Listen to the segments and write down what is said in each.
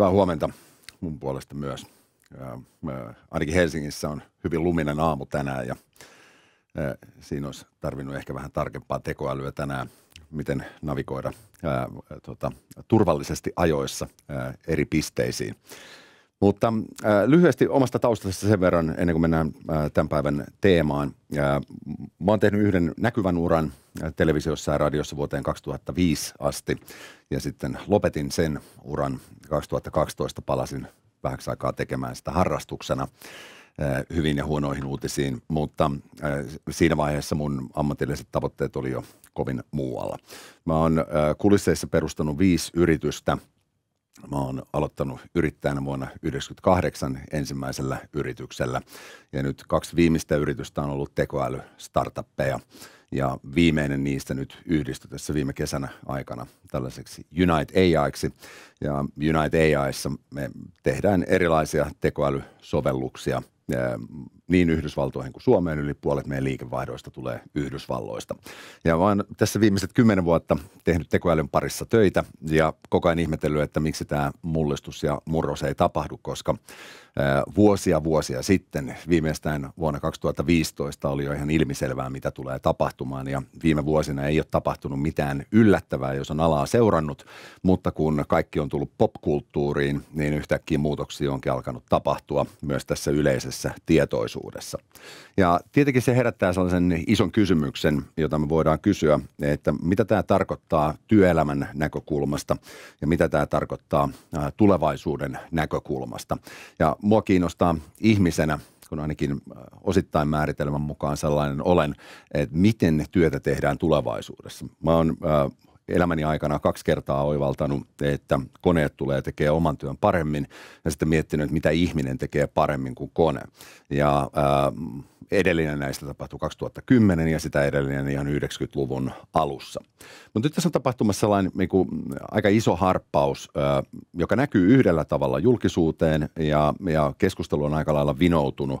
Hyvää huomenta mun puolesta myös. Ää, ainakin Helsingissä on hyvin luminen aamu tänään ja ää, siinä olisi tarvinnut ehkä vähän tarkempaa tekoälyä tänään, miten navigoida ää, tota, turvallisesti ajoissa ää, eri pisteisiin. Mutta äh, lyhyesti omasta taustasta sen verran, ennen kuin mennään äh, tämän päivän teemaan. Äh, mä oon tehnyt yhden näkyvän uran äh, televisiossa ja radiossa vuoteen 2005 asti. Ja sitten lopetin sen uran 2012, palasin vähäksi aikaa tekemään sitä harrastuksena äh, hyvin ja huonoihin uutisiin, mutta äh, siinä vaiheessa mun ammatilliset tavoitteet oli jo kovin muualla. Mä oon äh, kulisseissa perustanut viisi yritystä – Mä oon aloittanut yrittäjänä vuonna 1998 ensimmäisellä yrityksellä ja nyt kaksi viimeistä yritystä on ollut tekoälystartappeja ja viimeinen niistä nyt yhdistyi tässä viime kesänä aikana tällaiseksi Unite AIksi. Ja Unite AIssa me tehdään erilaisia tekoälysovelluksia niin Yhdysvaltoihin kuin Suomeen yli puolet meidän liikevaihdoista tulee Yhdysvalloista. Ja mä oon tässä viimeiset kymmenen vuotta tehnyt tekoälyn parissa töitä ja koko ajan ihmetellyt, että miksi tämä mullistus ja murros ei tapahdu, koska vuosia vuosia sitten, viimeistään vuonna 2015 oli jo ihan ilmiselvää, mitä tulee tapahtumaan ja viime vuosina ei ole tapahtunut mitään yllättävää, jos on alaa seurannut, mutta kun kaikki on tullut popkulttuuriin, niin yhtäkkiä muutoksia onkin alkanut tapahtua myös tässä yleisessä tietoisuudessa tulevaisuudessa. Ja tietenkin se herättää sellaisen ison kysymyksen, jota me voidaan kysyä, että mitä tämä tarkoittaa työelämän näkökulmasta ja mitä tämä tarkoittaa tulevaisuuden näkökulmasta. Ja mua kiinnostaa ihmisenä kun ainakin osittain määritelmän mukaan sellainen olen, että miten työtä tehdään tulevaisuudessa. Mä oon elämäni aikana kaksi kertaa oivaltanut, että koneet tulee tekemään oman työn paremmin ja sitten miettinyt, että mitä ihminen tekee paremmin kuin kone. Ja äh, edellinen näistä tapahtui 2010 ja sitä edellinen ihan 90-luvun alussa. Mutta nyt tässä on tapahtumassa sellainen niin kuin, aika iso harppaus, äh, joka näkyy yhdellä tavalla julkisuuteen ja, ja keskustelu on aika lailla vinoutunut,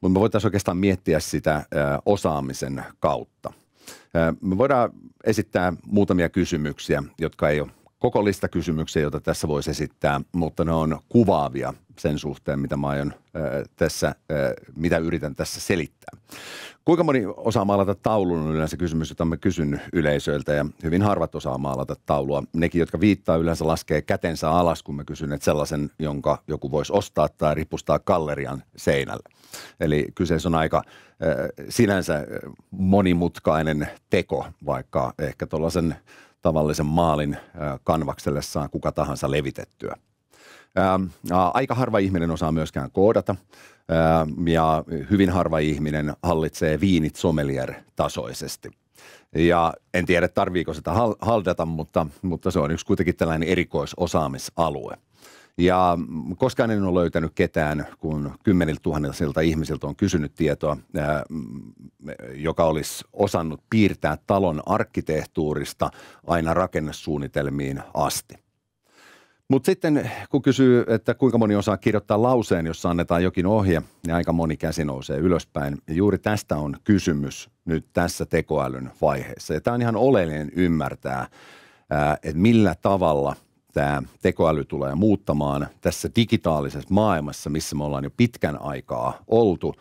mutta me voitaisiin oikeastaan miettiä sitä äh, osaamisen kautta. Me voidaan esittää muutamia kysymyksiä, jotka ei ole koko lista kysymyksiä, joita tässä voisi esittää, mutta ne on kuvaavia sen suhteen, mitä mä aion äh, tässä, äh, mitä yritän tässä selittää. Kuinka moni osaa maalata taulun on yleensä kysymys, jota mä kysyn yleisöiltä ja hyvin harvat osaa maalata taulua. Nekin, jotka viittaa yleensä laskee kätensä alas, kun mä kysyn, että sellaisen, jonka joku voisi ostaa tai ripustaa gallerian seinälle. Eli kyseessä on aika sinänsä monimutkainen teko, vaikka ehkä tuollaisen tavallisen maalin kanvakselle saa kuka tahansa levitettyä. Aika harva ihminen osaa myöskään koodata ja hyvin harva ihminen hallitsee viinit sommelier-tasoisesti. Ja en tiedä, tarviiko sitä haldata, mutta, mutta se on yksi kuitenkin tällainen erikoisosaamisalue – ja koskaan en ole löytänyt ketään, kun kymmeniltä tuhansilta ihmisiltä on kysynyt tietoa, joka olisi osannut piirtää talon arkkitehtuurista aina rakennussuunnitelmiin asti. Mutta sitten kun kysyy, että kuinka moni osaa kirjoittaa lauseen, jossa annetaan jokin ohje, niin aika moni käsi nousee ylöspäin. Ja juuri tästä on kysymys nyt tässä tekoälyn vaiheessa. Ja tämä on ihan oleellinen ymmärtää, että millä tavalla – tämä tekoäly tulee muuttamaan tässä digitaalisessa maailmassa, missä me ollaan jo pitkän aikaa oltu,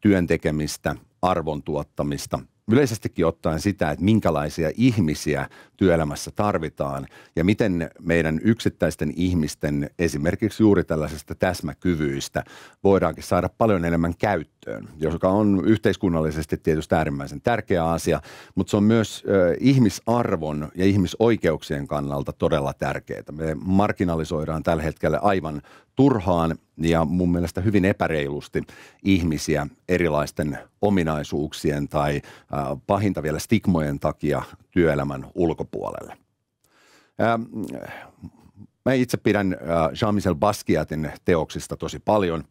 työn tekemistä, arvon tuottamista, yleisestikin ottaen sitä, että minkälaisia ihmisiä työelämässä tarvitaan ja miten meidän yksittäisten ihmisten esimerkiksi juuri tällaisista täsmäkyvyistä voidaankin saada paljon enemmän käyttöön, joka on yhteiskunnallisesti tietysti äärimmäisen tärkeä asia, mutta se on myös ihmisarvon ja ihmisoikeuksien kannalta todella tärkeää. Me marginalisoidaan tällä hetkellä aivan turhaan ja mun mielestä hyvin epäreilusti ihmisiä erilaisten ominaisuuksien tai äh, pahinta vielä stigmojen takia työelämän ulkopuolelle. Ähm, mä itse pidän äh, Jean-Michel Basquiatin teoksista tosi paljon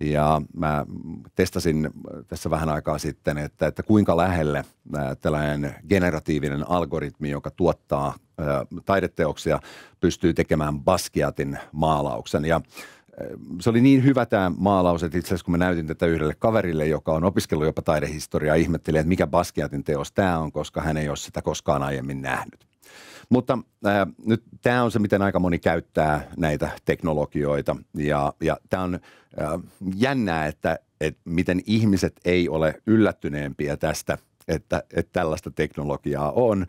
ja mä testasin äh, tässä vähän aikaa sitten, että, että kuinka lähelle äh, tällainen generatiivinen algoritmi, joka tuottaa taideteoksia, pystyy tekemään Basquiatin maalauksen ja se oli niin hyvä tämä maalaus, että itse asiassa kun mä näytin tätä yhdelle kaverille, joka on opiskellut jopa taidehistoriaa, ihmetteli, että mikä Basquiatin teos tämä on, koska hän ei ole sitä koskaan aiemmin nähnyt. Mutta ää, äh, nyt tämä on se, miten aika moni käyttää näitä teknologioita ja, ja tämä on ää, äh, jännää, että et miten ihmiset ei ole yllättyneempiä tästä – että, että tällaista teknologiaa on, äh,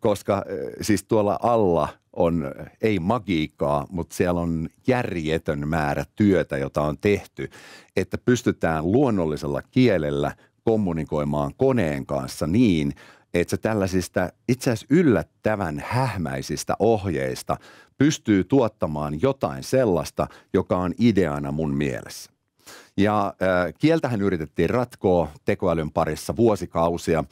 koska siis tuolla alla on ei magiikkaa, mutta siellä on järjetön määrä työtä, jota on tehty, että pystytään luonnollisella kielellä kommunikoimaan koneen kanssa niin, että se tällaisista itse asiassa yllättävän hähmäisistä ohjeista pystyy tuottamaan jotain sellaista, joka on ideana mun mielessä. Ja äh, kieltähän yritettiin ratkoa tekoälyn parissa vuosikausia.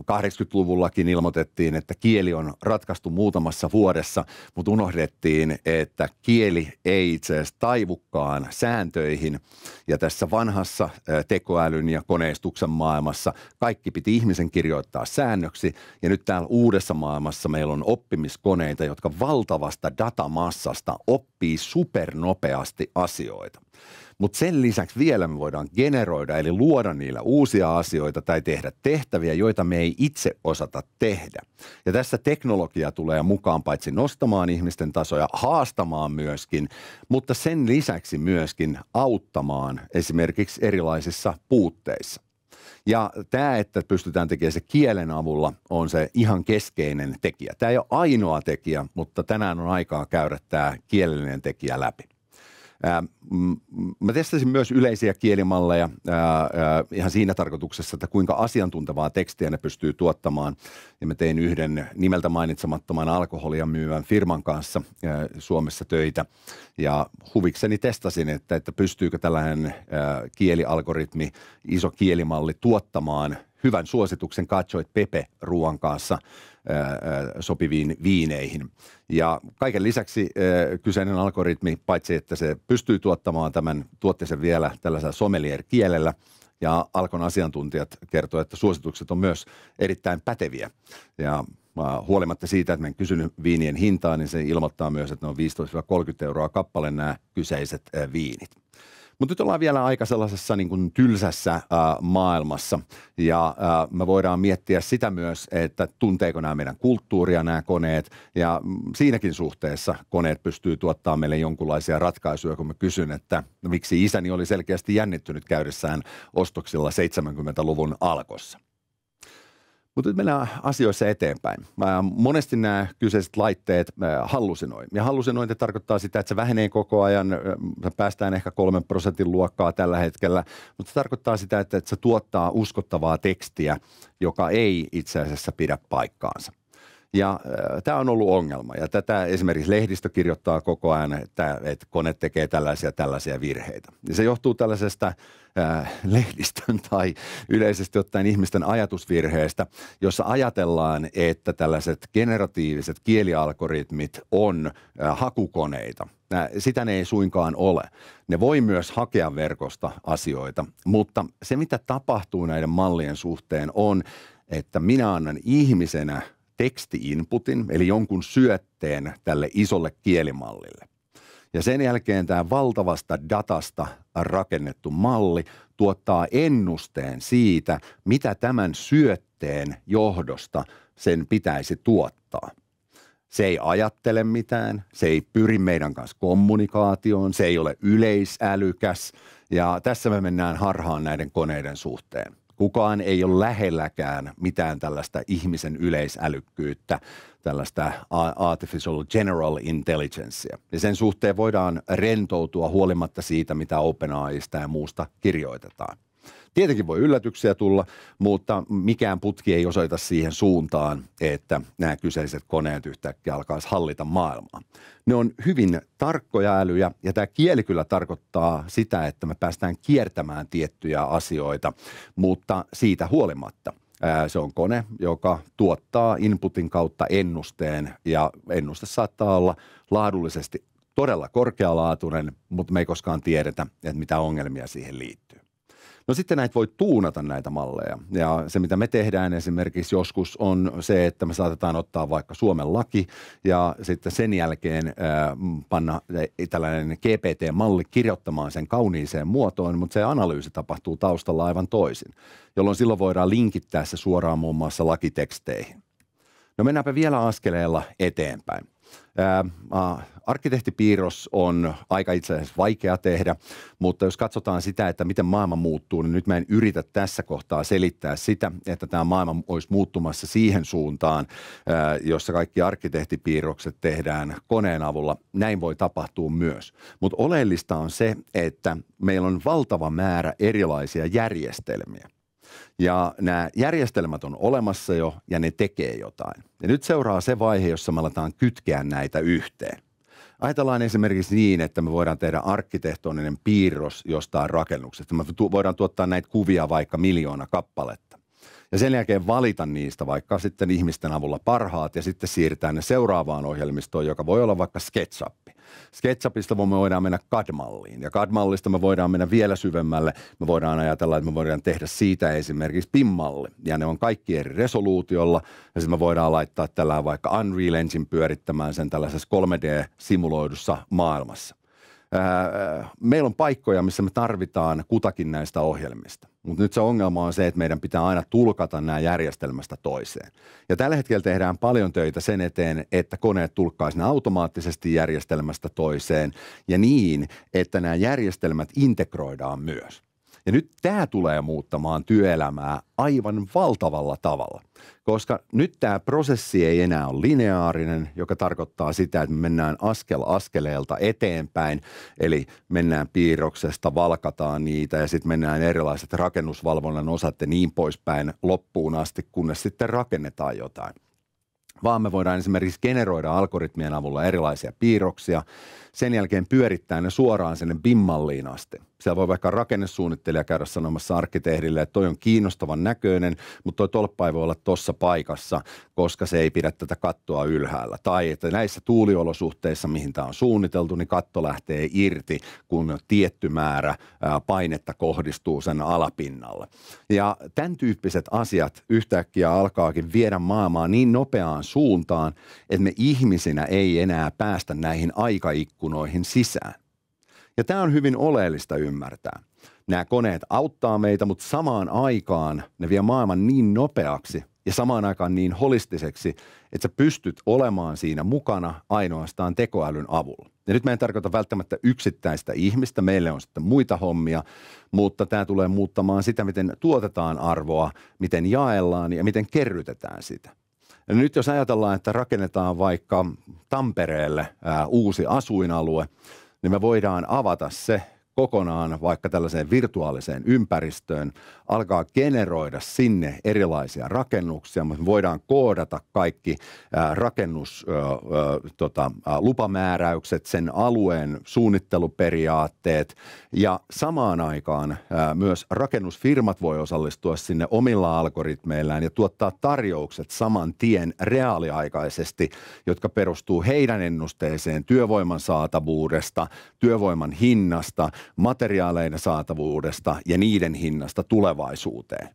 80-luvullakin äh, ilmoitettiin, että kieli on ratkaistu muutamassa vuodessa, mutta unohdettiin, että kieli ei itse asiassa taivukkaan sääntöihin. Ja tässä vanhassa äh, tekoälyn ja koneistuksen maailmassa kaikki piti ihmisen kirjoittaa säännöksi. Ja nyt täällä uudessa maailmassa meillä on oppimiskoneita, jotka valtavasta datamassasta oppii supernopeasti asioita. Mutta sen lisäksi vielä me voidaan generoida, eli luoda niillä uusia asioita tai tehdä tehtäviä, joita me ei itse osata tehdä. Ja tässä teknologia tulee mukaan paitsi nostamaan ihmisten tasoja, haastamaan myöskin, mutta sen lisäksi myöskin auttamaan esimerkiksi erilaisissa puutteissa. Ja tämä, että pystytään tekemään se kielen avulla, on se ihan keskeinen tekijä. Tämä ei ole ainoa tekijä, mutta tänään on aikaa käydä tämä kielellinen tekijä läpi mä testasin myös yleisiä kielimalleja ihan siinä tarkoituksessa, että kuinka asiantuntevaa tekstiä ne pystyy tuottamaan. Ja mä tein yhden nimeltä mainitsemattoman alkoholia myyvän firman kanssa Suomessa töitä. Ja huvikseni testasin, että, että pystyykö tällainen kielialgoritmi, iso kielimalli tuottamaan hyvän suosituksen Katsoit Pepe ruoan kanssa – sopiviin viineihin. Ja kaiken lisäksi kyseinen algoritmi, paitsi että se pystyy tuottamaan tämän tuotteisen vielä tällaisella sommelier-kielellä, ja Alkon asiantuntijat kertovat, että suositukset on myös erittäin päteviä. Ja huolimatta siitä, että en kysynyt viinien hintaa, niin se ilmoittaa myös, että ne on 15-30 euroa kappale nämä kyseiset viinit. Mutta nyt ollaan vielä aika sellaisessa niin kuin tylsässä äh, maailmassa ja äh, me voidaan miettiä sitä myös, että tunteeko nämä meidän kulttuuria nämä koneet ja mm, siinäkin suhteessa koneet pystyy tuottamaan meille jonkunlaisia ratkaisuja, kun mä kysyn, että miksi isäni oli selkeästi jännittynyt käydessään ostoksilla 70-luvun alkossa. Mutta nyt mennään asioissa eteenpäin. Mä monesti nämä kyseiset laitteet äh, hallusinoi. Ja hallusinointi tarkoittaa sitä, että se vähenee koko ajan. Äh, päästään ehkä kolmen prosentin luokkaa tällä hetkellä. Mutta se tarkoittaa sitä, että se tuottaa uskottavaa tekstiä, joka ei itse asiassa pidä paikkaansa. Ja äh, tämä on ollut ongelma. Ja tätä esimerkiksi lehdistö kirjoittaa koko ajan, että, että kone tekee tällaisia tällaisia virheitä. Ja se johtuu tällaisesta äh, lehdistön tai yleisesti ottaen ihmisten ajatusvirheestä, jossa ajatellaan, että tällaiset generatiiviset kielialgoritmit on äh, hakukoneita. sitä ne ei suinkaan ole. Ne voi myös hakea verkosta asioita, mutta se mitä tapahtuu näiden mallien suhteen on, että minä annan ihmisenä tekstiinputin, eli jonkun syötteen tälle isolle kielimallille. Ja sen jälkeen tämä valtavasta datasta rakennettu malli tuottaa ennusteen siitä, mitä tämän syötteen johdosta sen pitäisi tuottaa. Se ei ajattele mitään, se ei pyri meidän kanssa kommunikaatioon, se ei ole yleisälykäs ja tässä me mennään harhaan näiden koneiden suhteen. Kukaan ei ole lähelläkään mitään tällaista ihmisen yleisälykkyyttä, tällaista artificial general intelligencea. Ja sen suhteen voidaan rentoutua huolimatta siitä, mitä OpenAIsta ja muusta kirjoitetaan. Tietenkin voi yllätyksiä tulla, mutta mikään putki ei osoita siihen suuntaan, että nämä kyseiset koneet yhtäkkiä alkaisi hallita maailmaa. Ne on hyvin tarkkoja älyjä ja tämä kieli kyllä tarkoittaa sitä, että me päästään kiertämään tiettyjä asioita, mutta siitä huolimatta – se on kone, joka tuottaa inputin kautta ennusteen ja ennuste saattaa olla laadullisesti todella korkealaatuinen, mutta me ei koskaan tiedetä, että mitä ongelmia siihen liittyy. No sitten näitä voi tuunata näitä malleja. Ja se, mitä me tehdään esimerkiksi joskus, on se, että me saatetaan ottaa vaikka Suomen laki ja sitten sen jälkeen äh, panna e, tällainen GPT-malli kirjoittamaan sen kauniiseen muotoon, mutta se analyysi tapahtuu taustalla aivan toisin, jolloin silloin voidaan linkittää se suoraan muun muassa lakiteksteihin. No mennäänpä vielä askeleella eteenpäin. Äh, arkkitehtipiirros on aika itse asiassa vaikea tehdä, mutta jos katsotaan sitä, että miten maailma muuttuu, niin nyt mä en yritä tässä kohtaa selittää sitä, että tämä maailma olisi muuttumassa siihen suuntaan, äh, jossa kaikki arkkitehtipiirrokset tehdään koneen avulla. Näin voi tapahtua myös. Mutta oleellista on se, että meillä on valtava määrä erilaisia järjestelmiä – ja nämä järjestelmät on olemassa jo ja ne tekee jotain. Ja nyt seuraa se vaihe, jossa me aletaan kytkeä näitä yhteen. Ajatellaan esimerkiksi niin, että me voidaan tehdä arkkitehtoninen piirros jostain rakennuksesta. Me voidaan tuottaa näitä kuvia vaikka miljoona kappaletta. Ja sen jälkeen valita niistä vaikka sitten ihmisten avulla parhaat ja sitten siirtää ne seuraavaan ohjelmistoon, joka voi olla vaikka SketchUp. SketchUpista me voidaan mennä kadmalliin. ja kadmallista me voidaan mennä vielä syvemmälle. Me voidaan ajatella, että me voidaan tehdä siitä esimerkiksi pimmalli ja ne on kaikki eri resoluutiolla ja sitten me voidaan laittaa tällä vaikka Unreal Engine pyörittämään sen tällaisessa 3D-simuloidussa maailmassa. Meillä on paikkoja, missä me tarvitaan kutakin näistä ohjelmista. Mutta nyt se ongelma on se, että meidän pitää aina tulkata nämä järjestelmästä toiseen. Ja tällä hetkellä tehdään paljon töitä sen eteen, että koneet tulkkaisivat automaattisesti järjestelmästä toiseen ja niin, että nämä järjestelmät integroidaan myös. Ja nyt tämä tulee muuttamaan työelämää aivan valtavalla tavalla, koska nyt tämä prosessi ei enää ole lineaarinen, joka tarkoittaa sitä, että me mennään askel askeleelta eteenpäin, eli mennään piirroksesta, valkataan niitä ja sitten mennään erilaiset rakennusvalvonnan osat ja niin poispäin loppuun asti, kunnes sitten rakennetaan jotain vaan me voidaan esimerkiksi generoida algoritmien avulla erilaisia piirroksia, sen jälkeen pyörittää ne suoraan sinne bimmalliin asti. Siellä voi vaikka rakennesuunnittelija käydä sanomassa arkkitehdille, että toi on kiinnostavan näköinen, mutta toi tolppa ei voi olla tuossa paikassa, koska se ei pidä tätä kattoa ylhäällä. Tai että näissä tuuliolosuhteissa, mihin tämä on suunniteltu, niin katto lähtee irti, kun tietty määrä painetta kohdistuu sen alapinnalle. Ja tämän tyyppiset asiat yhtäkkiä alkaakin viedä maailmaa niin nopeaan suuntaan, että me ihmisinä ei enää päästä näihin aikaikkuihin ikkunoihin sisään. Ja tämä on hyvin oleellista ymmärtää. Nämä koneet auttaa meitä, mutta samaan aikaan ne vie maailman niin nopeaksi ja samaan aikaan niin holistiseksi, että sä pystyt olemaan siinä mukana ainoastaan tekoälyn avulla. Ja nyt mä en tarkoita välttämättä yksittäistä ihmistä, meille on sitten muita hommia, mutta tämä tulee muuttamaan sitä, miten tuotetaan arvoa, miten jaellaan ja miten kerrytetään sitä. Nyt jos ajatellaan, että rakennetaan vaikka Tampereelle ää, uusi asuinalue, niin me voidaan avata se kokonaan vaikka tällaiseen virtuaaliseen ympäristöön, alkaa generoida sinne erilaisia rakennuksia, mutta voidaan koodata kaikki rakennus, tota, lupamääräykset, sen alueen suunnitteluperiaatteet ja samaan aikaan myös rakennusfirmat voi osallistua sinne omilla algoritmeillään ja tuottaa tarjoukset saman tien reaaliaikaisesti, jotka perustuu heidän ennusteeseen työvoiman saatavuudesta, työvoiman hinnasta – materiaaleiden saatavuudesta ja niiden hinnasta tulevaisuuteen.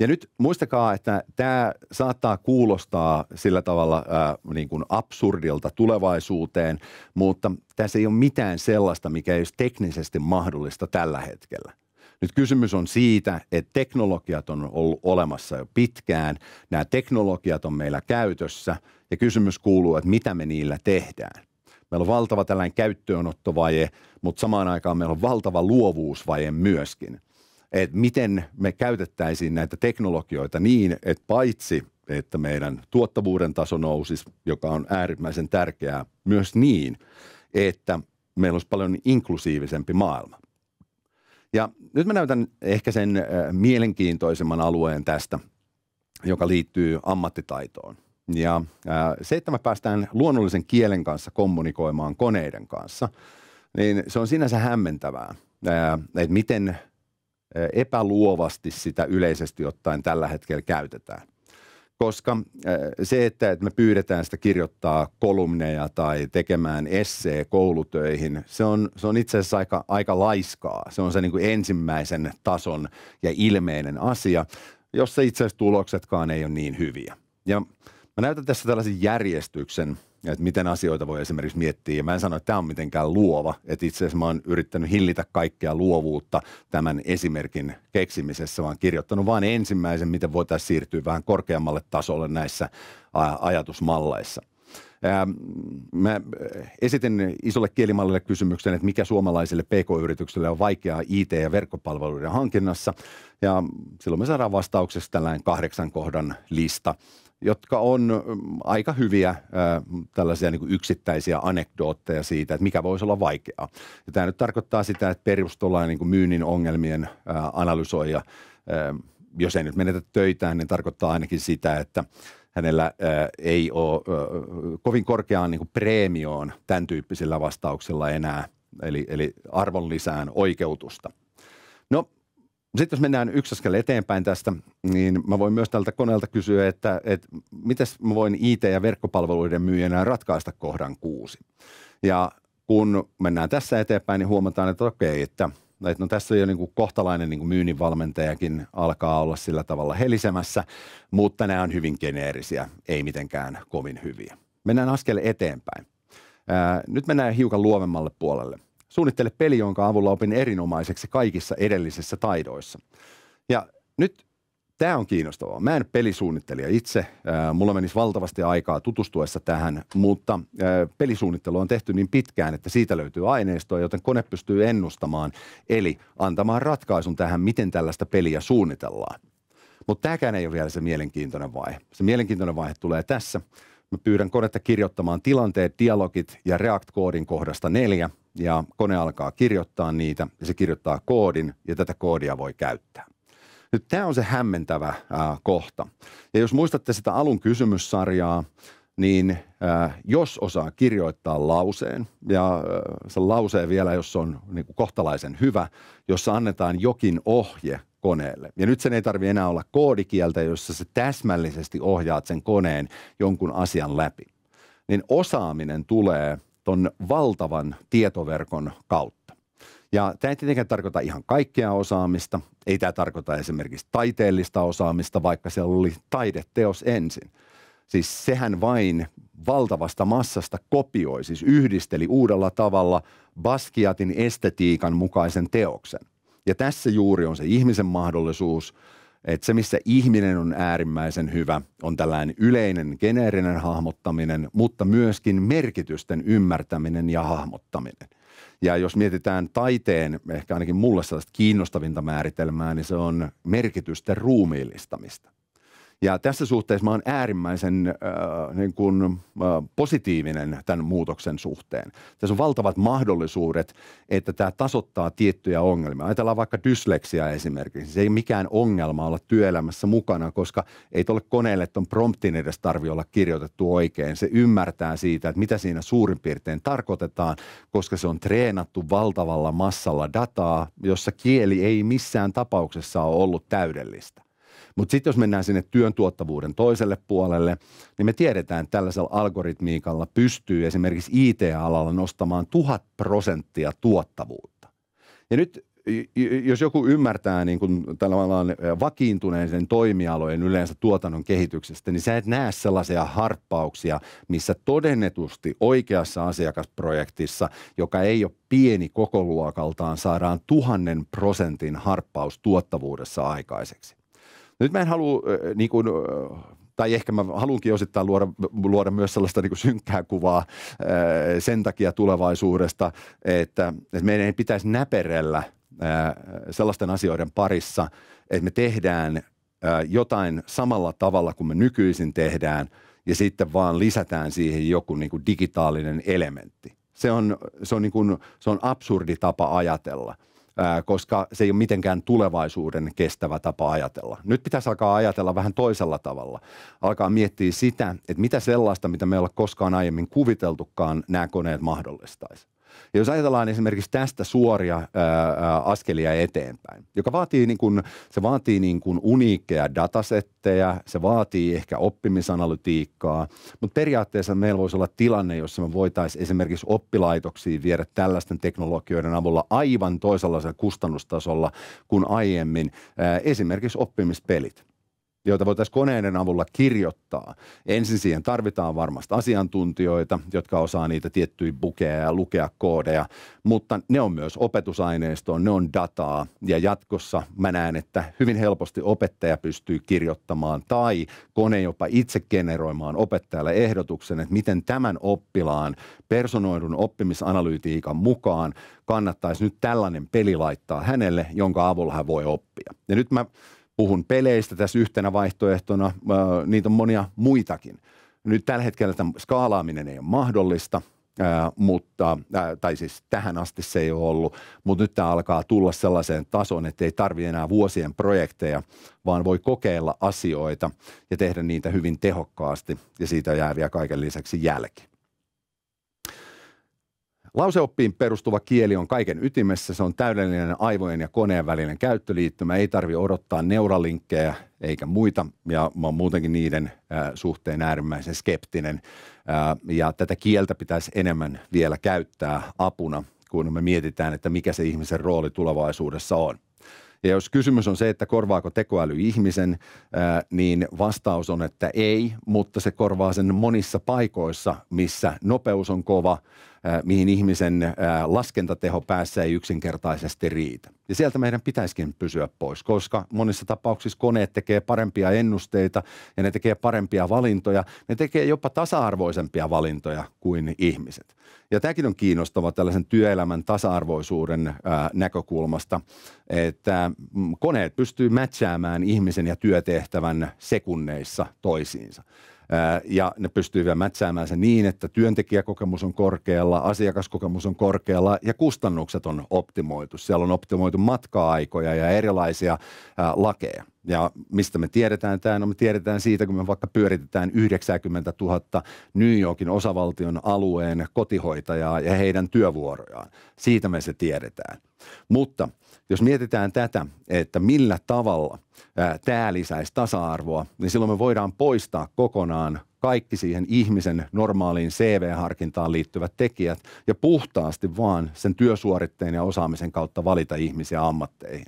Ja nyt muistakaa, että tämä saattaa kuulostaa sillä tavalla ää, niin kuin absurdilta tulevaisuuteen, mutta tässä ei ole mitään sellaista, mikä ei olisi teknisesti mahdollista tällä hetkellä. Nyt kysymys on siitä, että teknologiat on ollut olemassa jo pitkään. Nämä teknologiat on meillä käytössä ja kysymys kuuluu, että mitä me niillä tehdään. Meillä on valtava tällainen käyttöönottovaje, mutta samaan aikaan meillä on valtava luovuusvaje myöskin. Että miten me käytettäisiin näitä teknologioita niin, että paitsi että meidän tuottavuuden taso nousisi, joka on äärimmäisen tärkeää, myös niin, että meillä olisi paljon inklusiivisempi maailma. Ja nyt mä näytän ehkä sen äh, mielenkiintoisemman alueen tästä, joka liittyy ammattitaitoon. Ja ää, se, että me päästään luonnollisen kielen kanssa kommunikoimaan koneiden kanssa, niin se on sinänsä hämmentävää, että miten epäluovasti sitä yleisesti ottaen tällä hetkellä käytetään. Koska ää, se, että, että me pyydetään sitä kirjoittaa kolumneja tai tekemään essee koulutöihin, se on, se on itse asiassa aika, aika laiskaa. Se on se niin kuin ensimmäisen tason ja ilmeinen asia, jossa itse asiassa tuloksetkaan ei ole niin hyviä. Ja Mä näytän tässä tällaisen järjestyksen, että miten asioita voi esimerkiksi miettiä. Ja mä en sano, että tämä on mitenkään luova. Että itse asiassa mä oon yrittänyt hillitä kaikkea luovuutta tämän esimerkin keksimisessä, vaan kirjoittanut vain ensimmäisen, miten voitaisiin siirtyä vähän korkeammalle tasolle näissä ajatusmalleissa. Ähm, mä esitin isolle kielimallille kysymyksen, että mikä suomalaisille pk-yrityksille on vaikeaa IT- ja verkkopalveluiden hankinnassa. Ja silloin me saadaan vastauksessa tällainen kahdeksan kohdan lista, jotka on aika hyviä tällaisia niin yksittäisiä anekdootteja siitä, että mikä voisi olla vaikeaa. Ja tämä nyt tarkoittaa sitä, että perustolla niin myynnin ongelmien äh, analysoija, äh, jos ei nyt menetä töitään, niin tarkoittaa ainakin sitä, että hänellä ei ole kovin korkeaan niin preemioon tämän tyyppisillä vastauksilla enää, eli, eli arvonlisään oikeutusta – sitten jos mennään yksi askel eteenpäin tästä, niin mä voin myös tältä koneelta kysyä, että, että miten mä voin IT- ja verkkopalveluiden myyjänä ratkaista kohdan kuusi. Ja kun mennään tässä eteenpäin, niin huomataan, että okei, että, että no tässä jo niin kuin kohtalainen niin kuin myynnin valmentajakin alkaa olla sillä tavalla helisemässä, mutta nämä on hyvin geneerisiä, ei mitenkään kovin hyviä. Mennään askel eteenpäin. Ää, nyt mennään hiukan luovemmalle puolelle. Suunnittele peli, jonka avulla opin erinomaiseksi kaikissa edellisissä taidoissa. Ja nyt tämä on kiinnostavaa. Mä en pelisuunnittelija itse. Mulla menisi valtavasti aikaa tutustuessa tähän, mutta pelisuunnittelu on tehty niin pitkään, että siitä löytyy aineistoa, joten kone pystyy ennustamaan, eli antamaan ratkaisun tähän, miten tällaista peliä suunnitellaan. Mutta tämäkään ei ole vielä se mielenkiintoinen vaihe. Se mielenkiintoinen vaihe tulee tässä. Mä pyydän konetta kirjoittamaan tilanteet, dialogit ja React-koodin kohdasta neljä – ja kone alkaa kirjoittaa niitä ja se kirjoittaa koodin ja tätä koodia voi käyttää. Nyt tämä on se hämmentävä äh, kohta. Ja jos muistatte sitä alun kysymyssarjaa, niin äh, jos osaa kirjoittaa lauseen, ja äh, se lauseen vielä, jos on niin kuin kohtalaisen hyvä, jossa annetaan jokin ohje koneelle. Ja nyt sen ei tarvitse enää olla koodikieltä, jossa se täsmällisesti ohjaat sen koneen jonkun asian läpi. Niin osaaminen tulee tuon valtavan tietoverkon kautta. Ja tämä ei tietenkään tarkoita ihan kaikkea osaamista. Ei tämä tarkoita esimerkiksi taiteellista osaamista, vaikka siellä oli taideteos ensin. Siis sehän vain valtavasta massasta kopioi, siis yhdisteli uudella tavalla Baskiatin estetiikan mukaisen teoksen. Ja tässä juuri on se ihmisen mahdollisuus – että se, missä ihminen on äärimmäisen hyvä, on tällainen yleinen geneerinen hahmottaminen, mutta myöskin merkitysten ymmärtäminen ja hahmottaminen. Ja jos mietitään taiteen, ehkä ainakin mulle sellaista kiinnostavinta määritelmää, niin se on merkitysten ruumiillistamista. Ja tässä suhteessa mä oon äärimmäisen äh, niin kuin, äh, positiivinen tämän muutoksen suhteen. Tässä on valtavat mahdollisuudet, että tämä tasoittaa tiettyjä ongelmia. Ajatellaan vaikka dysleksiä esimerkiksi. Se ei mikään ongelma olla työelämässä mukana, koska ei tuolle koneelle tuon promptin edes tarvi olla kirjoitettu oikein. Se ymmärtää siitä, että mitä siinä suurin piirtein tarkoitetaan, koska se on treenattu valtavalla massalla dataa, jossa kieli ei missään tapauksessa ole ollut täydellistä. Mutta sitten jos mennään sinne työn tuottavuuden toiselle puolelle, niin me tiedetään, että tällaisella algoritmiikalla pystyy esimerkiksi IT-alalla nostamaan tuhat prosenttia tuottavuutta. Ja nyt jos joku ymmärtää niin kun tällainen vakiintuneen sen toimialojen yleensä tuotannon kehityksestä, niin sä et näe sellaisia harppauksia, missä todennetusti oikeassa asiakasprojektissa, joka ei ole pieni kokoluokaltaan, saadaan tuhannen prosentin harppaus tuottavuudessa aikaiseksi. Nyt mä en halua äh, niin kuin, äh, tai ehkä mä haluankin osittain luoda, luoda myös sellaista niin synkkää kuvaa äh, sen takia tulevaisuudesta, että, että meidän ei pitäisi näperellä äh, sellaisten asioiden parissa, että me tehdään äh, jotain samalla tavalla kuin me nykyisin tehdään ja sitten vaan lisätään siihen joku niin kuin digitaalinen elementti. Se on, se on, niin kuin, se on absurdi tapa ajatella – koska se ei ole mitenkään tulevaisuuden kestävä tapa ajatella. Nyt pitäisi alkaa ajatella vähän toisella tavalla. Alkaa miettiä sitä, että mitä sellaista, mitä me ei ole koskaan aiemmin kuviteltukaan, nämä koneet mahdollistaisi. Ja jos ajatellaan esimerkiksi tästä suoria ää, askelia eteenpäin, joka vaatii, niin kun, se vaatii niin kun uniikkeja datasetteja, se vaatii ehkä oppimisanalytiikkaa, mutta periaatteessa meillä voisi olla tilanne, jossa me voitaisiin esimerkiksi oppilaitoksiin viedä tällaisten teknologioiden avulla aivan toisenlaisella kustannustasolla kuin aiemmin ää, esimerkiksi oppimispelit joita voitaisiin koneiden avulla kirjoittaa. Ensin siihen tarvitaan varmasti asiantuntijoita, jotka osaa niitä tiettyjä bukeja ja lukea koodeja, mutta ne on myös opetusaineistoa, ne on dataa ja jatkossa mä näen, että hyvin helposti opettaja pystyy kirjoittamaan tai kone jopa itse generoimaan opettajalle ehdotuksen, että miten tämän oppilaan personoidun oppimisanalyytiikan mukaan kannattaisi nyt tällainen peli laittaa hänelle, jonka avulla hän voi oppia. Ja nyt mä Puhun peleistä tässä yhtenä vaihtoehtona, niitä on monia muitakin. Nyt tällä hetkellä tämä skaalaaminen ei ole mahdollista, mutta, tai siis tähän asti se ei ole ollut, mutta nyt tämä alkaa tulla sellaiseen tasoon, että ei tarvitse enää vuosien projekteja, vaan voi kokeilla asioita ja tehdä niitä hyvin tehokkaasti ja siitä jää vielä kaiken lisäksi jälki. Lauseoppiin perustuva kieli on kaiken ytimessä. Se on täydellinen aivojen ja koneen välinen käyttöliittymä. Ei tarvi odottaa neuralinkkejä eikä muita. Ja mä oon muutenkin niiden äh, suhteen äärimmäisen skeptinen. Äh, ja tätä kieltä pitäisi enemmän vielä käyttää apuna, kun me mietitään, että mikä se ihmisen rooli tulevaisuudessa on. Ja jos kysymys on se, että korvaako tekoäly ihmisen, ää, niin vastaus on, että ei, mutta se korvaa sen monissa paikoissa, missä nopeus on kova, Äh, mihin ihmisen äh, laskentateho päässä ei yksinkertaisesti riitä. Ja sieltä meidän pitäisikin pysyä pois, koska monissa tapauksissa koneet tekee parempia ennusteita ja ne tekee parempia valintoja. Ne tekee jopa tasa-arvoisempia valintoja kuin ihmiset. Ja tämäkin on kiinnostava tällaisen työelämän tasa-arvoisuuden äh, näkökulmasta, että mm, koneet pystyy mätsäämään ihmisen ja työtehtävän sekunneissa toisiinsa ja ne pystyy vielä mätsäämään se niin, että työntekijäkokemus on korkealla, asiakaskokemus on korkealla ja kustannukset on optimoitu. Siellä on optimoitu matka-aikoja ja erilaisia lakeja. Ja mistä me tiedetään tämä? No me tiedetään siitä, kun me vaikka pyöritetään 90 000 New Yorkin osavaltion alueen kotihoitajaa ja heidän työvuorojaan. Siitä me se tiedetään. Mutta jos mietitään tätä, että millä tavalla ää, tämä lisäisi tasa-arvoa, niin silloin me voidaan poistaa kokonaan kaikki siihen ihmisen normaaliin CV-harkintaan liittyvät tekijät ja puhtaasti vaan sen työsuoritteen ja osaamisen kautta valita ihmisiä ammatteihin.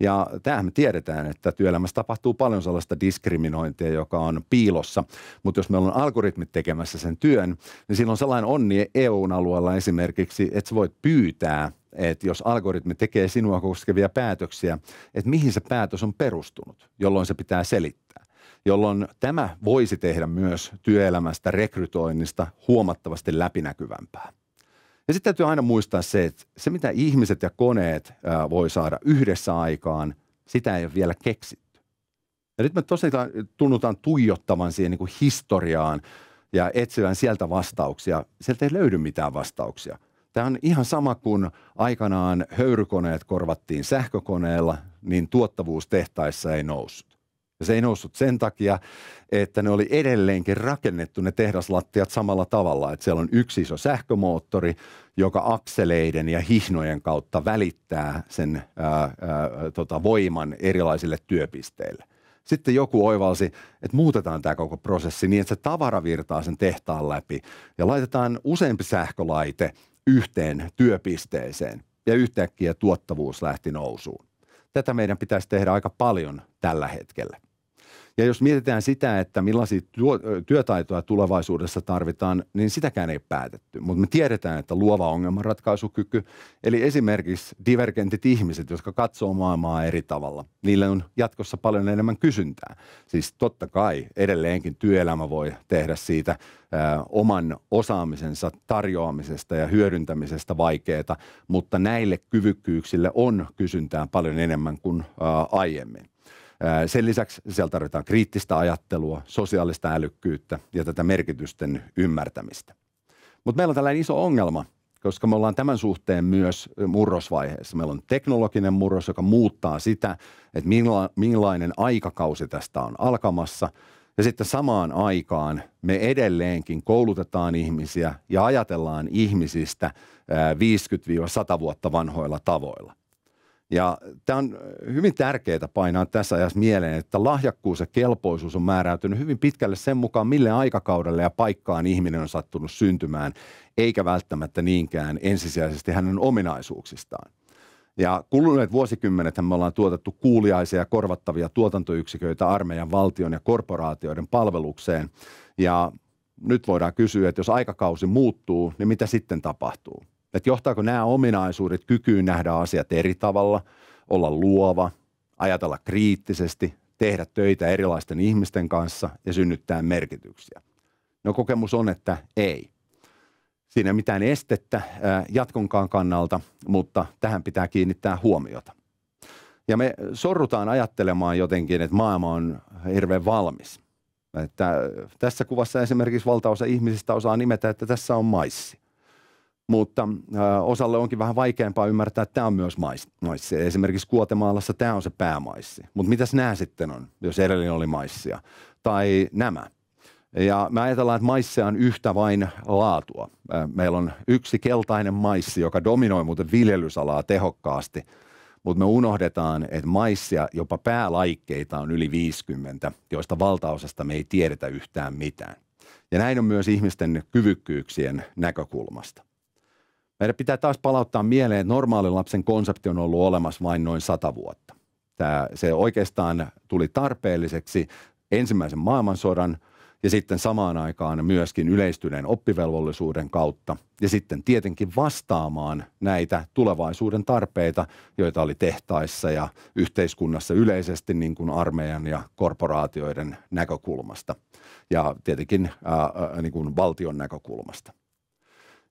Ja tämähän me tiedetään, että työelämässä tapahtuu paljon sellaista diskriminointia, joka on piilossa. Mutta jos meillä on algoritmit tekemässä sen työn, niin silloin sellainen onni EUn alueella esimerkiksi, että sä voit pyytää että jos algoritmi tekee sinua koskevia päätöksiä, että mihin se päätös on perustunut, jolloin se pitää selittää jolloin tämä voisi tehdä myös työelämästä rekrytoinnista huomattavasti läpinäkyvämpää. Ja sitten täytyy aina muistaa se, että se mitä ihmiset ja koneet ää, voi saada yhdessä aikaan, sitä ei ole vielä keksitty. Ja nyt me tosiaan tunnutaan tuijottavan siihen niin kuin historiaan ja etsivän sieltä vastauksia. Sieltä ei löydy mitään vastauksia. Tämä on ihan sama kuin aikanaan höyrykoneet korvattiin sähkökoneella, niin tuottavuus tehtaissa ei noussut. Ja se ei noussut sen takia, että ne oli edelleenkin rakennettu ne tehdaslattiat samalla tavalla, että siellä on yksi iso sähkömoottori, joka akseleiden ja hihnojen kautta välittää sen ää, ää, tota, voiman erilaisille työpisteille. Sitten joku oivalsi, että muutetaan tämä koko prosessi niin, että se tavara virtaa sen tehtaan läpi ja laitetaan useampi sähkölaite yhteen työpisteeseen ja yhtäkkiä tuottavuus lähti nousuun. Tätä meidän pitäisi tehdä aika paljon tällä hetkellä. Ja jos mietitään sitä, että millaisia työtaitoja tulevaisuudessa tarvitaan, niin sitäkään ei päätetty. Mutta me tiedetään, että luova ongelmanratkaisukyky, eli esimerkiksi divergentit ihmiset, jotka katsoo maailmaa eri tavalla, niille on jatkossa paljon enemmän kysyntää. Siis totta kai edelleenkin työelämä voi tehdä siitä oman osaamisensa tarjoamisesta ja hyödyntämisestä vaikeaa, mutta näille kyvykkyyksille on kysyntää paljon enemmän kuin aiemmin. Sen lisäksi siellä tarvitaan kriittistä ajattelua, sosiaalista älykkyyttä ja tätä merkitysten ymmärtämistä. Mutta meillä on tällainen iso ongelma, koska me ollaan tämän suhteen myös murrosvaiheessa. Meillä on teknologinen murros, joka muuttaa sitä, että millainen aikakausi tästä on alkamassa. Ja sitten samaan aikaan me edelleenkin koulutetaan ihmisiä ja ajatellaan ihmisistä 50-100 vuotta vanhoilla tavoilla. Ja tämä on äh, hyvin tärkeää painaa tässä ajassa mieleen, että lahjakkuus ja kelpoisuus on määräytynyt hyvin pitkälle sen mukaan, mille aikakaudelle ja paikkaan ihminen on sattunut syntymään, eikä välttämättä niinkään ensisijaisesti hänen ominaisuuksistaan. Ja kuluneet vuosikymmenet me ollaan tuotettu kuuliaisia ja korvattavia tuotantoyksiköitä armeijan, valtion ja korporaatioiden palvelukseen. Ja nyt voidaan kysyä, että jos aikakausi muuttuu, niin mitä sitten tapahtuu? Että johtaako nämä ominaisuudet kykyyn nähdä asiat eri tavalla, olla luova, ajatella kriittisesti, tehdä töitä erilaisten ihmisten kanssa ja synnyttää merkityksiä? No kokemus on, että ei. Siinä ei mitään estettä jatkonkaan kannalta, mutta tähän pitää kiinnittää huomiota. Ja me sorrutaan ajattelemaan jotenkin, että maailma on hirveän valmis. Että tässä kuvassa esimerkiksi valtaosa ihmisistä osaa nimetä, että tässä on maissi – mutta ö, osalle onkin vähän vaikeampaa ymmärtää, että tämä on myös mais, maissi. Esimerkiksi Kuotemaalassa tämä on se päämaissi. Mutta mitäs nämä sitten on, jos edellinen oli maissia? Tai nämä. Ja me ajatellaan, että maissia on yhtä vain laatua. Meillä on yksi keltainen maissi, joka dominoi muuten viljelysalaa tehokkaasti, mutta me unohdetaan, että maissia, jopa päälaikkeita on yli 50, joista valtaosasta me ei tiedetä yhtään mitään. Ja näin on myös ihmisten kyvykkyyksien näkökulmasta. Meidän pitää taas palauttaa mieleen, että normaalin lapsen konsepti on ollut olemassa vain noin sata vuotta. Tämä, se oikeastaan tuli tarpeelliseksi ensimmäisen maailmansodan ja sitten samaan aikaan myöskin yleistyneen oppivelvollisuuden kautta ja sitten tietenkin vastaamaan näitä tulevaisuuden tarpeita, joita oli tehtaissa ja yhteiskunnassa yleisesti niin kuin armeijan ja korporaatioiden näkökulmasta ja tietenkin ää, niin kuin valtion näkökulmasta.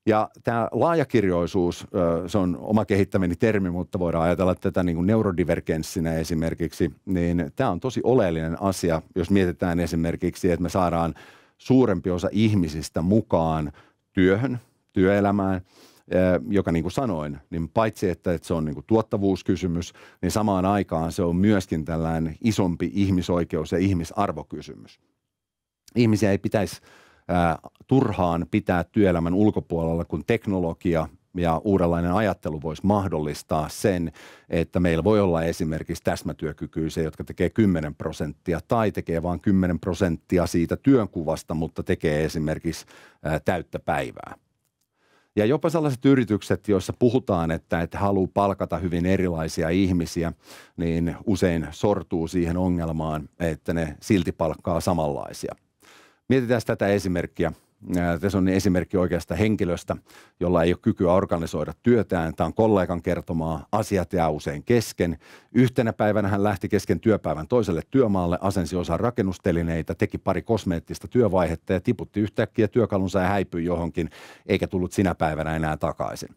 Ja tämä laajakirjoisuus, se on oma kehittämäni termi, mutta voidaan ajatella tätä niin kuin neurodivergenssinä esimerkiksi, niin tämä on tosi oleellinen asia, jos mietitään esimerkiksi, että me saadaan suurempi osa ihmisistä mukaan työhön, työelämään, joka niin kuin sanoin, niin paitsi että, että se on niin kuin tuottavuuskysymys, niin samaan aikaan se on myöskin tällainen isompi ihmisoikeus- ja ihmisarvokysymys. Ihmisiä ei pitäisi turhaan pitää työelämän ulkopuolella, kun teknologia ja uudenlainen ajattelu voisi mahdollistaa sen, että meillä voi olla esimerkiksi täsmätyökykyisiä, jotka tekee 10 prosenttia tai tekee vain 10 prosenttia siitä työnkuvasta, mutta tekee esimerkiksi täyttä päivää. Ja jopa sellaiset yritykset, joissa puhutaan, että, että haluaa palkata hyvin erilaisia ihmisiä, niin usein sortuu siihen ongelmaan, että ne silti palkkaa samanlaisia – Mietitään tätä esimerkkiä. Tässä on esimerkki oikeasta henkilöstä, jolla ei ole kykyä organisoida työtään. Tämä on kollegan kertomaa. Asiat jää usein kesken. Yhtenä päivänä hän lähti kesken työpäivän toiselle työmaalle, asensi osa rakennustelineitä, teki pari kosmeettista työvaihetta ja tiputti yhtäkkiä työkalunsa ja häipyi johonkin, eikä tullut sinä päivänä enää takaisin.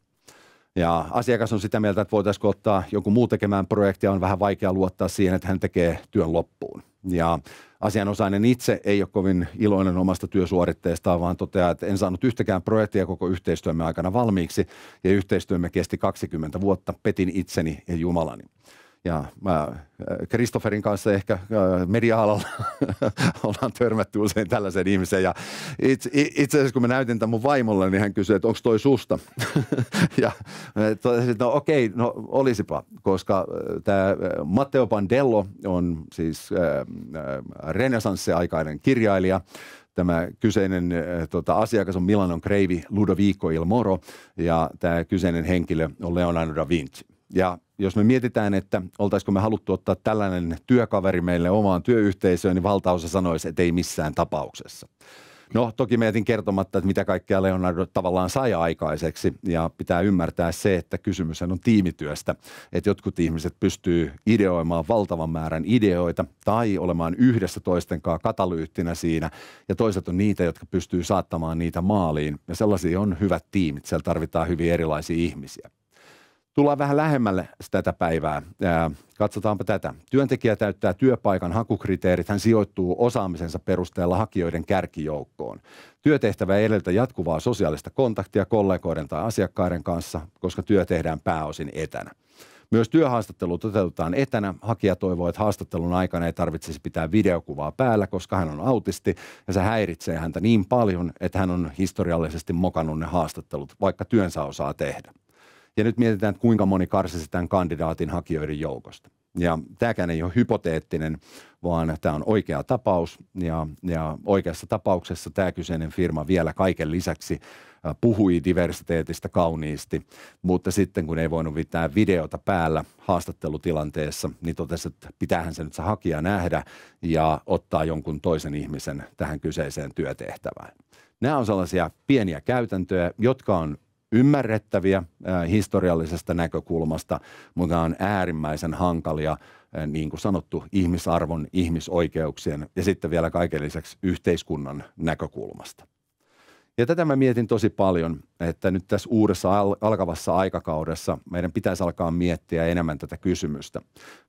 Ja asiakas on sitä mieltä, että voitaisiinko ottaa joku muu tekemään projektia, on vähän vaikea luottaa siihen, että hän tekee työn loppuun. Ja asianosainen itse ei ole kovin iloinen omasta työsuoritteestaan, vaan toteaa, että en saanut yhtäkään projektia koko yhteistyömme aikana valmiiksi ja yhteistyömme kesti 20 vuotta, petin itseni ja Jumalani ja mä Kristofferin äh, kanssa ehkä äh, media-alalla ollaan törmätty usein tällaiseen ihmiseen. Ja itse, itse asiassa kun mä näytin tämän mun vaimolle, niin hän kysyi, että onko toi susta? ja totesin, no, no okei, okay, no olisipa, koska äh, tämä Matteo Pandello on siis äh, renesansseaikainen kirjailija, tämä kyseinen tota, asiakas on Milanon kreivi Ludovico Il Moro ja tämä kyseinen henkilö on Leonardo da Vinci. Ja jos me mietitään, että oltaisiko me haluttu ottaa tällainen työkaveri meille omaan työyhteisöön, niin valtaosa sanoisi, että ei missään tapauksessa. No toki me jätin kertomatta, että mitä kaikkea Leonardo tavallaan sai aikaiseksi ja pitää ymmärtää se, että kysymys on tiimityöstä. Että jotkut ihmiset pystyy ideoimaan valtavan määrän ideoita tai olemaan yhdessä toisten kanssa katalyyttinä siinä ja toiset on niitä, jotka pystyy saattamaan niitä maaliin ja sellaisia on hyvät tiimit. Siellä tarvitaan hyvin erilaisia ihmisiä. Tullaan vähän lähemmälle tätä päivää. Katsotaanpa tätä. Työntekijä täyttää työpaikan hakukriteerit. Hän sijoittuu osaamisensa perusteella hakijoiden kärkijoukkoon. Työtehtävä edeltä jatkuvaa sosiaalista kontaktia kollegoiden tai asiakkaiden kanssa, koska työ tehdään pääosin etänä. Myös työhaastattelu toteutetaan etänä. Hakija toivoo, että haastattelun aikana ei tarvitsisi pitää videokuvaa päällä, koska hän on autisti ja se häiritsee häntä niin paljon, että hän on historiallisesti mokannut ne haastattelut, vaikka työnsä osaa tehdä. Ja nyt mietitään, että kuinka moni karsisi tämän kandidaatin hakijoiden joukosta. Ja tämäkään ei ole hypoteettinen, vaan tämä on oikea tapaus. Ja, ja oikeassa tapauksessa tämä kyseinen firma vielä kaiken lisäksi puhui diversiteetistä kauniisti, mutta sitten kun ei voinut pitää videota päällä haastattelutilanteessa, niin totesi, että pitäähän se nyt se hakija nähdä ja ottaa jonkun toisen ihmisen tähän kyseiseen työtehtävään. Nämä on sellaisia pieniä käytäntöjä, jotka on ymmärrettäviä historiallisesta näkökulmasta, mutta on äärimmäisen hankalia niin kuin sanottu, ihmisarvon, ihmisoikeuksien ja sitten vielä kaiken lisäksi yhteiskunnan näkökulmasta. Ja tätä mä mietin tosi paljon, että nyt tässä uudessa al- alkavassa aikakaudessa meidän pitäisi alkaa miettiä enemmän tätä kysymystä.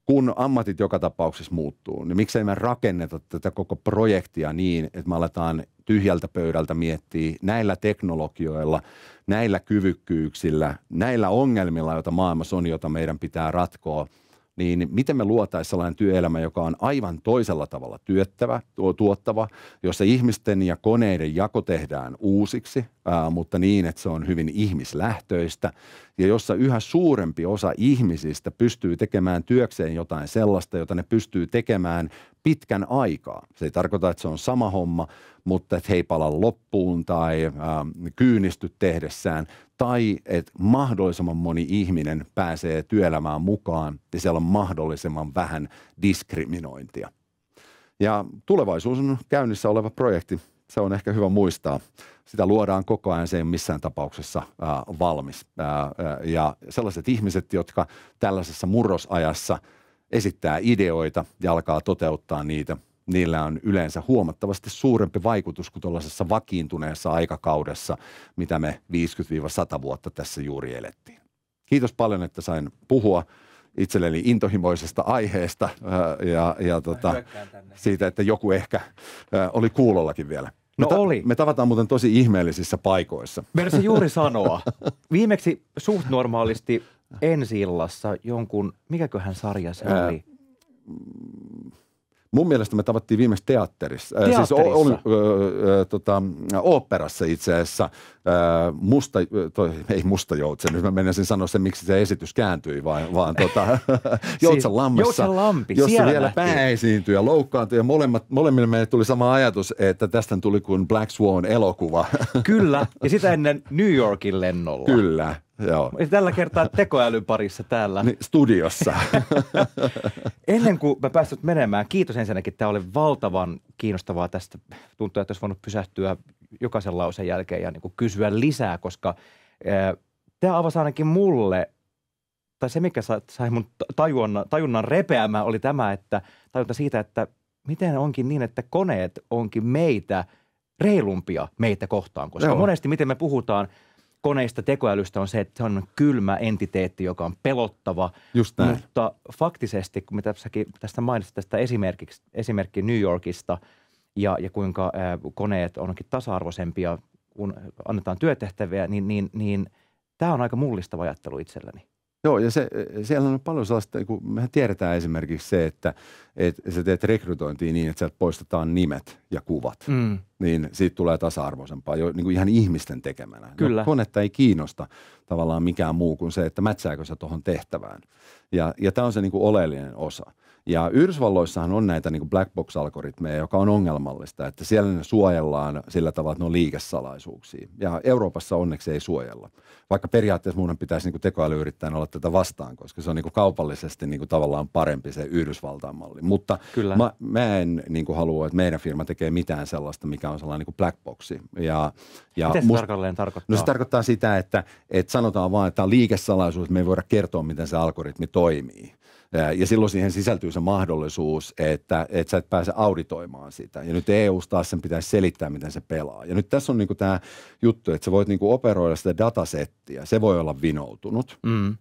Kun ammatit joka tapauksessa muuttuu, niin miksei me rakenneta tätä koko projektia niin, että me aletaan tyhjältä pöydältä miettiä näillä teknologioilla, näillä kyvykkyyksillä, näillä ongelmilla, joita maailmassa on, joita meidän pitää ratkoa – niin miten me luotaisiin sellainen työelämä, joka on aivan toisella tavalla työttävä, tuottava, jossa ihmisten ja koneiden jako tehdään uusiksi, mutta niin, että se on hyvin ihmislähtöistä ja jossa yhä suurempi osa ihmisistä pystyy tekemään työkseen jotain sellaista, jota ne pystyy tekemään pitkän aikaa. Se ei tarkoita, että se on sama homma, mutta että he ei pala loppuun tai äh, kyynisty tehdessään tai että mahdollisimman moni ihminen pääsee työelämään mukaan ja niin siellä on mahdollisimman vähän diskriminointia. Ja tulevaisuus on käynnissä oleva projekti. Se on ehkä hyvä muistaa. Sitä luodaan koko ajan, se ei missään tapauksessa äh, valmis. äh, ja sellaiset ihmiset, jotka tällaisessa murrosajassa esittää ideoita ja alkaa toteuttaa niitä – niillä on yleensä huomattavasti suurempi vaikutus kuin tuollaisessa vakiintuneessa aikakaudessa, mitä me 50-100 vuotta tässä juuri elettiin. Kiitos paljon, että sain puhua itselleni intohimoisesta aiheesta äh, ja, ja tota, siitä, että joku ehkä äh, oli kuulollakin vielä. No me ta- oli. Me tavataan muuten tosi ihmeellisissä paikoissa. Mersi juuri sanoa. Viimeksi suht normaalisti ensi illassa jonkun, mikäköhän sarja se äh, oli? Ää, mm, Mun mielestä me tavattiin viimeksi teatterissa, teatterissa. Äh, siis o- o- tota, oopperassa itse asiassa. Äh, musta, toi, ei musta joutsen, nyt mä sen sanoa sen, miksi se esitys kääntyi, vaan, vaan tota, joutsen lammissa, lampi, jossa vielä nähtiin. pää esiintyi ja loukkaantui. Ja molemmat, molemmille meille tuli sama ajatus, että tästä tuli kuin Black Swan-elokuva. Kyllä, ja sitä ennen New Yorkin lennolla. Kyllä. Joo. Tällä kertaa tekoälyn parissa täällä. Niin, studiossa. Ennen kuin mä päästyt menemään, kiitos ensinnäkin. Tämä oli valtavan kiinnostavaa tästä. Tuntuu, että olisi voinut pysähtyä jokaisen lauseen jälkeen ja niin kuin kysyä lisää, koska äh, tämä avasi ainakin mulle, tai se mikä sai mun tajunnan, tajunnan repeämään oli tämä, että tajunta siitä, että miten onkin niin, että koneet onkin meitä reilumpia meitä kohtaan, koska Joo. monesti miten me puhutaan – koneista tekoälystä on se, että se on kylmä entiteetti, joka on pelottava. Just näin. Mutta faktisesti, kun me tästä mainitsit tästä esimerkiksi, esimerkki New Yorkista ja, ja kuinka ää, koneet onkin tasa-arvoisempia, kun annetaan työtehtäviä, niin, niin, niin tämä on aika mullistava ajattelu itselleni. Joo, ja se, eh, siellä on paljon sellaista, kun mehän tiedetään esimerkiksi se, että et sä teet rekrytointia niin, että sieltä poistetaan nimet ja kuvat. Mm. Niin siitä tulee tasa-arvoisempaa, jo niin kuin ihan ihmisten tekemänä. No, Kyllä. No, konetta ei kiinnosta tavallaan mikään muu kuin se, että mätsääkö sä tuohon tehtävään. Ja, ja tämä on se niin kuin oleellinen osa. Ja Yhdysvalloissahan on näitä niin black box-algoritmeja, joka on ongelmallista, että siellä ne suojellaan sillä tavalla, että ne on liikesalaisuuksia. Ja Euroopassa onneksi ei suojella. Vaikka periaatteessa muun pitäisi niin tekoälyyrittäjän olla tätä vastaan, koska se on niin kaupallisesti niin tavallaan parempi se Yhdysvaltain malli. Mutta Kyllä. Mä, mä en niin halua, että meidän firma tekee mitään sellaista, mikä on sellainen niin black boxi. Ja, ja Miten se must... tarkalleen tarkoittaa? No se tarkoittaa sitä, että, että sanotaan vaan, että tämä on liikesalaisuus, me ei voida kertoa, miten se algoritmi toimii. Ja silloin siihen sisältyy se mahdollisuus, että, että sä et pääse auditoimaan sitä. Ja nyt EU taas sen pitäisi selittää, miten se pelaa. Ja nyt tässä on niinku tämä juttu, että sä voit niinku operoida sitä datasettiä. Se voi olla vinoutunut. Mm.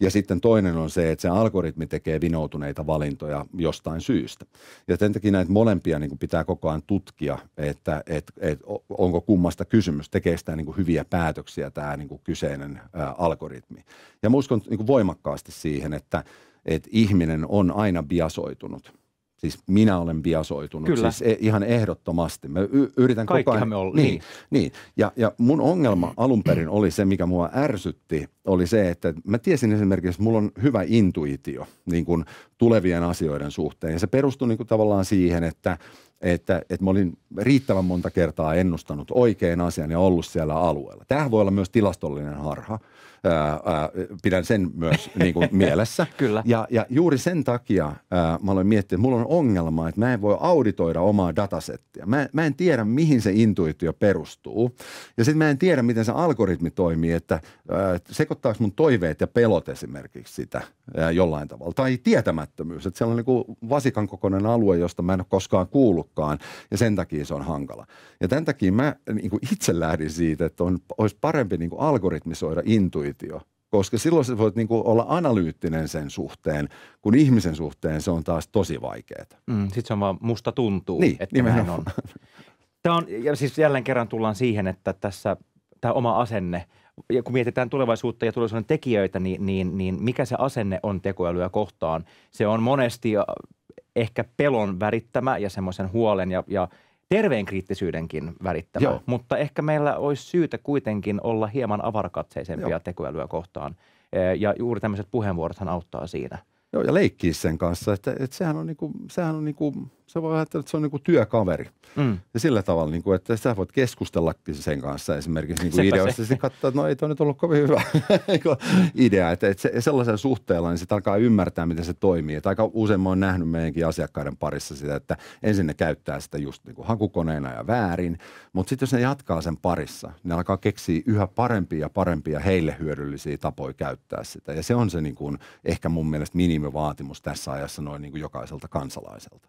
Ja sitten toinen on se, että se algoritmi tekee vinoutuneita valintoja jostain syystä. Ja sen takia näitä molempia niin pitää koko ajan tutkia, että, että, että onko kummasta kysymys, tekee sitä niin hyviä päätöksiä tämä niin kyseinen algoritmi. Ja mä uskon niin voimakkaasti siihen, että että ihminen on aina biasoitunut. Siis minä olen biasoitunut, Kyllä. siis e, ihan ehdottomasti. Mä y- yritän koko ajan. me ollaan. Niin, niin. niin. Ja, ja mun ongelma alun perin oli se, mikä mua ärsytti, oli se, että mä tiesin esimerkiksi, että mulla on hyvä intuitio niin kuin tulevien asioiden suhteen. Ja se perustui niin kuin tavallaan siihen, että, että, että mä olin riittävän monta kertaa ennustanut oikein asian ja ollut siellä alueella. Tämä voi olla myös tilastollinen harha ää, pidän sen myös niin kuin mielessä. Kyllä. Ja, ja juuri sen takia ää, mä aloin miettiä, että mulla on ongelma, että mä en voi auditoida omaa datasettia. Mä, mä en tiedä, mihin se intuitio perustuu. Ja sitten mä en tiedä, miten se algoritmi toimii, että ää, sekoittaako mun toiveet ja pelot esimerkiksi sitä ää, jollain tavalla. Tai tietämättömyys, että siellä on niin kuin vasikan kokoinen alue, josta mä en ole koskaan kuullutkaan, ja sen takia se on hankala. Ja tämän takia mä niin kuin itse lähdin siitä, että on, olisi parempi niin kuin algoritmisoida intuitio intuitio, koska silloin sä voit niin kuin olla analyyttinen sen suhteen, kun ihmisen suhteen se on taas tosi vaikeaa. Mm, Sitten se on vaan musta tuntuu, niin, että nimenomaan. näin on. Tämä on, ja siis jälleen kerran tullaan siihen, että tässä tämä oma asenne, ja kun mietitään tulevaisuutta ja tulevaisuuden tekijöitä, niin, niin, niin mikä se asenne on tekoälyä kohtaan? Se on monesti äh, ehkä pelon värittämä ja semmoisen huolen ja, ja – terveen kriittisyydenkin värittämä, Joo. mutta ehkä meillä olisi syytä kuitenkin olla hieman avarakatseisempia Joo. tekoälyä kohtaan. Ja juuri tämmöiset puheenvuorothan auttaa siinä. Joo, ja leikkiä sen kanssa. Että, että sehän on, niinku, sehän on niinku sä voi ajatella, että se on niin kuin työkaveri. Mm. Ja sillä tavalla, niin kuin, että sä voit keskustella sen kanssa esimerkiksi niin kuin ideoista. ja katsoa, että no ei toi nyt ollut kovin hyvä niinku idea. Että, että se, sellaisella suhteella niin sitten alkaa ymmärtää, miten se toimii. Että aika usein mä oon nähnyt meidänkin asiakkaiden parissa sitä, että ensin ne käyttää sitä just niin kuin hakukoneena ja väärin. Mutta sitten jos ne jatkaa sen parissa, ne alkaa keksiä yhä parempia ja parempia heille hyödyllisiä tapoja käyttää sitä. Ja se on se niin kuin, ehkä mun mielestä minimivaatimus tässä ajassa noin niin kuin jokaiselta kansalaiselta.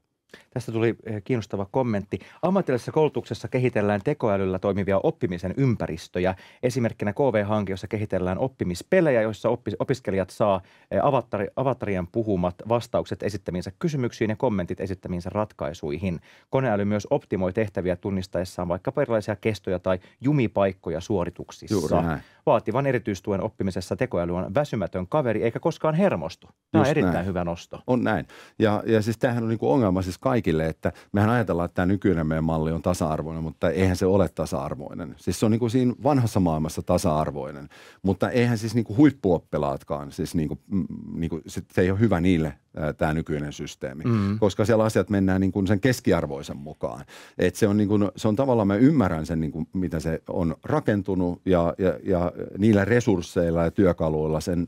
Tästä tuli eh, kiinnostava kommentti. Ammatillisessa koulutuksessa kehitellään tekoälyllä toimivia oppimisen ympäristöjä. Esimerkkinä KV-hanke, jossa kehitellään oppimispelejä, joissa opiskelijat saa avatar, eh, avatarien puhumat vastaukset esittämiinsä kysymyksiin ja kommentit esittämiinsä ratkaisuihin. Koneäly myös optimoi tehtäviä tunnistaessaan vaikkapa erilaisia kestoja tai jumipaikkoja suorituksissa. Juuri näin. Vaativan erityistuen oppimisessa tekoäly on väsymätön kaveri eikä koskaan hermostu. Tämä on erittäin näin. hyvä nosto. On näin. Ja, ja siis tämähän on niin ongelma siis myös siis kaikille, että mehän ajatellaan, että tämä nykyinen meidän malli on tasa-arvoinen, mutta eihän se ole tasa-arvoinen. Siis se on niin kuin siinä vanhassa maailmassa tasa-arvoinen, mutta eihän siis niin kuin huippuoppilaatkaan, siis niin kuin, mm, niin kuin, se ei ole hyvä niille tämä nykyinen systeemi, mm. koska siellä asiat mennään niin kuin sen keskiarvoisen mukaan. Et se, on niin kuin, se on tavallaan, mä ymmärrän sen, niin kuin, mitä se on rakentunut ja, ja, ja niillä resursseilla ja työkaluilla sen,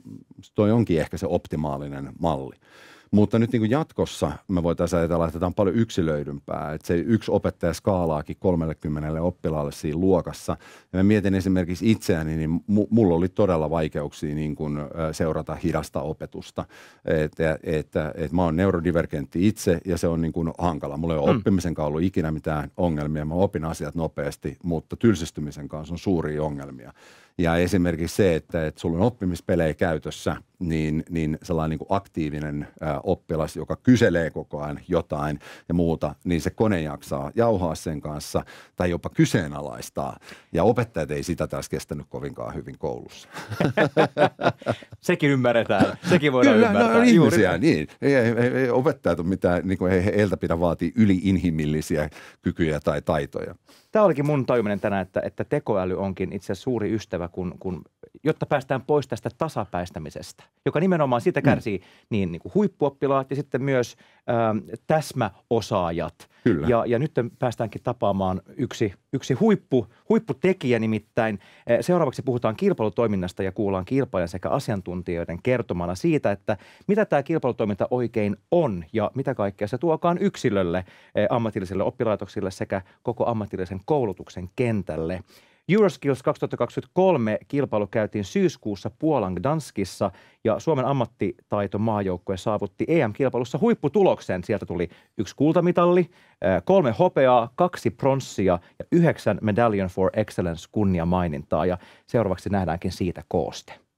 toi onkin ehkä se optimaalinen malli. Mutta nyt niin kuin jatkossa me voitaisiin ajatella, että tämä on paljon yksilöidympää. Että se yksi opettaja skaalaakin 30 oppilaalle siinä luokassa. Ja mä mietin esimerkiksi itseäni, niin mulla oli todella vaikeuksia niin kuin seurata hidasta opetusta. Että et, et mä oon neurodivergentti itse ja se on niin kuin hankala. Mulla ei ole mm. oppimisen kanssa ollut ikinä mitään ongelmia. Mä opin asiat nopeasti, mutta tylsistymisen kanssa on suuria ongelmia. Ja esimerkiksi se, että, että sulla on oppimispelejä käytössä, niin, niin sellainen niin kuin aktiivinen ää, oppilas, joka kyselee koko ajan jotain ja muuta, niin se kone jaksaa jauhaa sen kanssa tai jopa kyseenalaistaa. Ja opettajat ei sitä taas kestänyt kovinkaan hyvin koulussa. Sekin ymmärretään. Sekin voidaan Kyllä, no, ymmärtää. No, ihmisiä, niin. Ei, ei, ei, ei opettajat ole mitään, niin kuin, he, heiltä pidä yli-inhimillisiä kykyjä tai taitoja. Tämä olikin mun tajuminen tänään, että, että tekoäly onkin itse asiassa suuri ystävä, kun, kun jotta päästään pois tästä tasapäistämisestä, joka nimenomaan siitä mm. kärsii mm. niin, niin kuin huippuoppilaat ja sitten myös ö, ähm, täsmäosaajat. Kyllä. Ja, ja nyt päästäänkin tapaamaan yksi, yksi huippu, huipputekijä nimittäin. Äh, seuraavaksi puhutaan kilpailutoiminnasta ja kuullaan kilpailijan sekä asiantuntijoiden kertomana siitä, että mitä tämä kilpailutoiminta oikein on ja mitä kaikkea se tuokaan yksilölle, äh, ammatillisille oppilaitoksille sekä koko ammatillisen koulutuksen kentälle. Euroskills 2023 kilpailu käytiin syyskuussa Puolan Gdanskissa ja Suomen ammattitaitomaajoukkue saavutti EM-kilpailussa huipputuloksen. Sieltä tuli yksi kultamitalli, kolme hopeaa, kaksi pronssia ja yhdeksän Medallion for Excellence kunniamainintaa ja seuraavaksi nähdäänkin siitä kooste.